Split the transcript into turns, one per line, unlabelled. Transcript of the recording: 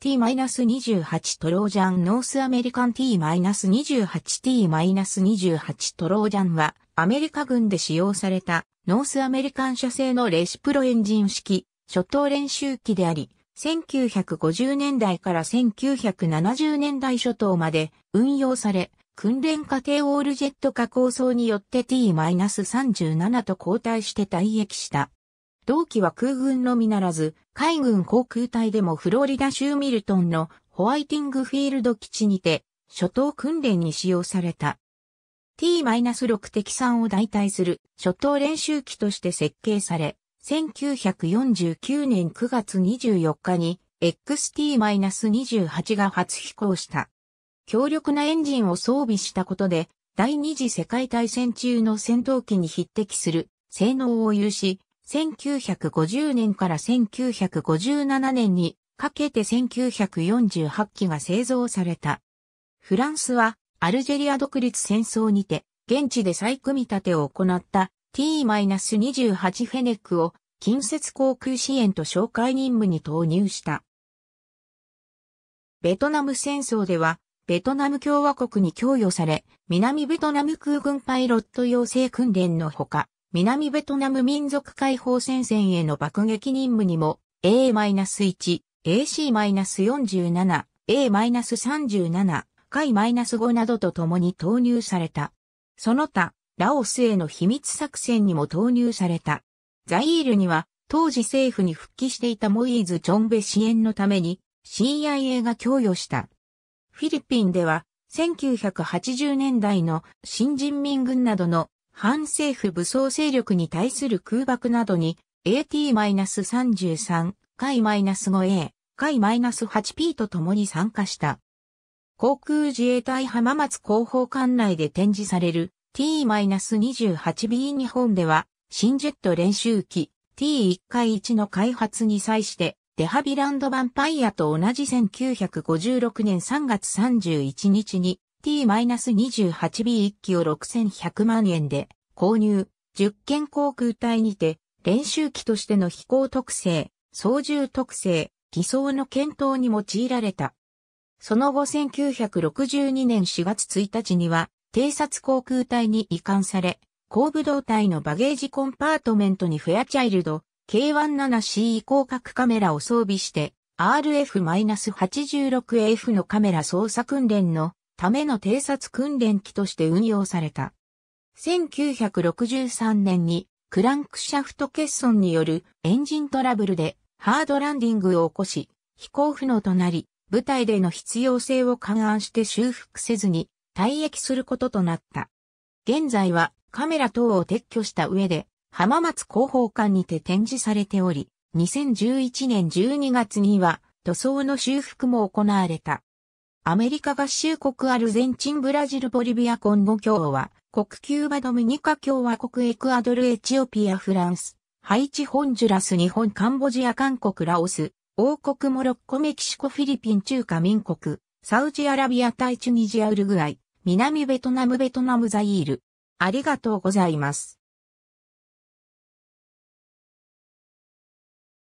T-28 トロージャンノースアメリカン T-28T-28 トロージャンはアメリカ軍で使用されたノースアメリカン社製のレシプロエンジン式初等練習機であり1950年代から1970年代初頭まで運用され訓練過程オールジェット加工層によって T-37 と交代して退役した。同期は空軍のみならず、海軍航空隊でもフロリダ州ミルトンのホワイティングフィールド基地にて、初等訓練に使用された。T-6 敵3を代替する初等練習機として設計され、1949年9月24日に XT-28 が初飛行した。強力なエンジンを装備したことで、第二次世界大戦中の戦闘機に匹敵する性能を有し、1950年から1957年にかけて1948機が製造された。フランスはアルジェリア独立戦争にて現地で再組み立てを行った T-28 フェネックを近接航空支援と紹介任務に投入した。ベトナム戦争では、ベトナム共和国に供与され、南ベトナム空軍パイロット養成訓練のほか、南ベトナム民族解放戦線への爆撃任務にも A-1、AC-47、A-37、回 -5 などと共に投入された。その他、ラオスへの秘密作戦にも投入された。ザイールには、当時政府に復帰していたモイーズ・チョンベ支援のために CIA が供与した。フィリピンでは1980年代の新人民軍などの反政府武装勢力に対する空爆などに AT-33 回 -5A 回 -8P と共に参加した。航空自衛隊浜松広報館内で展示される T-28B 日本では新ジェット練習機 T1 回1の開発に際してデハビランドヴァンパイアと同じ1956年3月31日に t 2 8 b 1機を6100万円で購入、10件航空隊にて練習機としての飛行特性、操縦特性、偽装の検討に用いられた。その後1962年4月1日には、偵察航空隊に移管され、後部胴体のバゲージコンパートメントにフェアチャイルド K17C 広角カメラを装備して RF-86F a のカメラ操作訓練のための偵察訓練機として運用された。1963年にクランクシャフト欠損によるエンジントラブルでハードランディングを起こし、飛行不能となり、部隊での必要性を勘案して修復せずに退役することとなった。現在はカメラ等を撤去した上で浜松広報館にて展示されており、2011年12月には塗装の修復も行われた。アメリカ合衆国アルゼンチンブラジルボリビアコンゴ共和国キューバドミニカ共和国エクアドルエチオピアフランスハイチホンジュラス日本カンボジア韓国ラオス王国モロッコメキシコフィリピン中華民国サウジアラビア対チュニジアウルグアイ南ベトナムベトナムザイールありがとうございます。